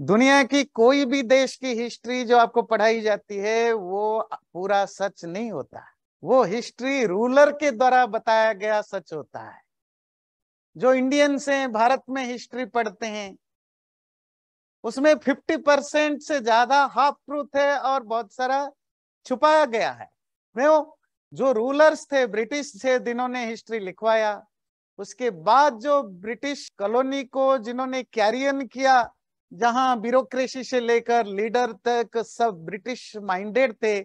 दुनिया की कोई भी देश की हिस्ट्री जो आपको पढ़ाई जाती है वो पूरा सच नहीं होता वो हिस्ट्री रूलर के द्वारा बताया गया सच होता है जो इंडियंस हैं भारत में हिस्ट्री पढ़ते हैं उसमें 50 परसेंट से ज्यादा हाफ ट्रूथ है और बहुत सारा छुपाया गया है क्यों जो रूलर्स थे ब्रिटिश थे जिन्होंने हिस्ट्री लिखवाया उसके बाद जो ब्रिटिश कॉलोनी को जिन्होंने कैरियन किया जहां ब्यूरोक्रेसी से लेकर लीडर तक सब ब्रिटिश माइंडेड थे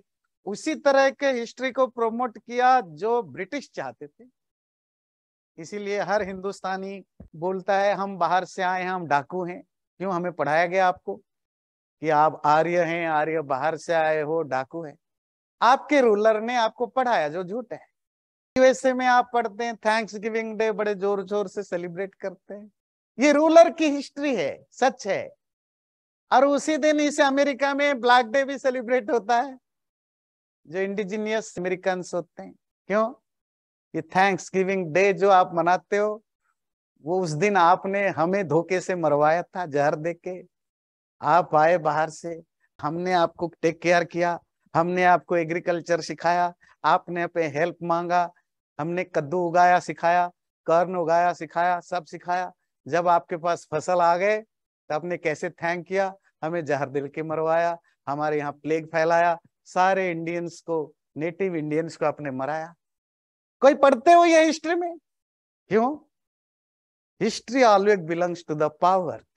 उसी तरह के हिस्ट्री को प्रमोट किया जो ब्रिटिश चाहते थे इसीलिए हर हिंदुस्तानी बोलता है हम बाहर से आए हैं हम डाकू हैं क्यों हमें पढ़ाया गया आपको कि आप आर्य हैं आर्य बाहर से आए हो डाकू है आपके रूलर ने आपको पढ़ाया जो झूठ है यूएसए में आप पढ़ते हैं थैंक्स गिविंग डे बड़े जोर जोर से सेलिब्रेट करते हैं ये रूलर की हिस्ट्री है सच है और उसी दिन इस अमेरिका में ब्लैक डे भी सेलिब्रेट होता है जो इंडिजिनियस अमेरिकन होते हैं क्यों ये थैंक्स गिविंग डे जो आप मनाते हो वो उस दिन आपने हमें धोखे से मरवाया था जहर दे के आप आए बाहर से हमने आपको टेक केयर किया हमने आपको एग्रीकल्चर सिखाया आपने अपने हेल्प मांगा हमने कद्दू उगाया सिखाया कर्न उगाया सिखाया सब सिखाया जब आपके पास फसल आ गए तो आपने कैसे थैंक किया हमें जहर दिल के मरवाया हमारे यहाँ प्लेग फैलाया सारे इंडियंस को नेटिव इंडियंस को आपने मराया कोई पढ़ते हो ये हिस्ट्री में क्यों history always belongs to the power